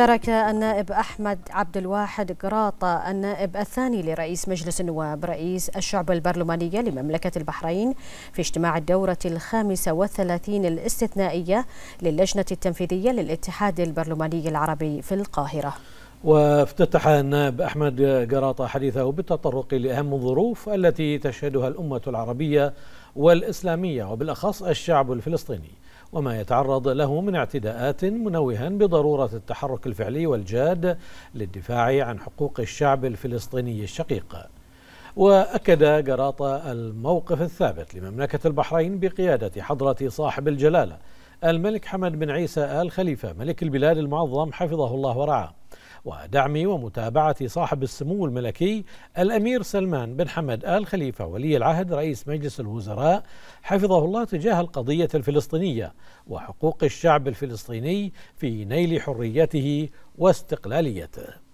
شارك النائب أحمد عبد الواحد قراطة النائب الثاني لرئيس مجلس النواب رئيس الشعب البرلمانية لمملكة البحرين في اجتماع الدورة الخامسة والثلاثين الاستثنائية للجنة التنفيذية للاتحاد البرلماني العربي في القاهرة وافتتح النائب أحمد قراطة حديثه بالتطرق لأهم الظروف التي تشهدها الأمة العربية والإسلامية وبالأخص الشعب الفلسطيني وما يتعرض له من اعتداءات منوها بضرورة التحرك الفعلي والجاد للدفاع عن حقوق الشعب الفلسطيني الشقيق وأكد جراطة الموقف الثابت لمملكة البحرين بقيادة حضرة صاحب الجلالة الملك حمد بن عيسى آل خليفة ملك البلاد المعظم حفظه الله ورعاه ودعم ومتابعة صاحب السمو الملكي الأمير سلمان بن حمد آل خليفة ولي العهد رئيس مجلس الوزراء حفظه الله تجاه القضية الفلسطينية وحقوق الشعب الفلسطيني في نيل حريته واستقلاليته